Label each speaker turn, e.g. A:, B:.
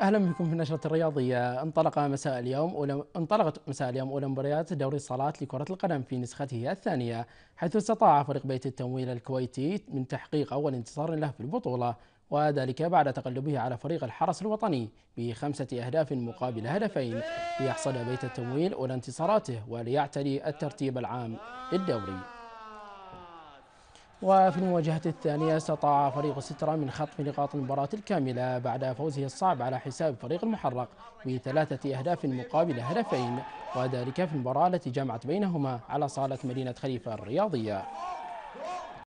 A: اهلا بكم في النشره الرياضية، انطلق مساء اليوم أولى انطلقت مساء اليوم اولى مباريات دوري الصالات لكرة القدم في نسخته الثانية، حيث استطاع فريق بيت التمويل الكويتي من تحقيق اول انتصار له في البطولة، وذلك بعد تقلبه على فريق الحرس الوطني بخمسة أهداف مقابل هدفين ليحصد بيت التمويل أولى انتصاراته وليعتلي الترتيب العام للدوري وفي المواجهة الثانية استطاع فريق السترة من خطف نقاط المباراة الكاملة بعد فوزه الصعب على حساب فريق المحرق بثلاثة أهداف مقابل هدفين وذلك في المباراة التي جمعت بينهما على صالة مدينة خليفة الرياضية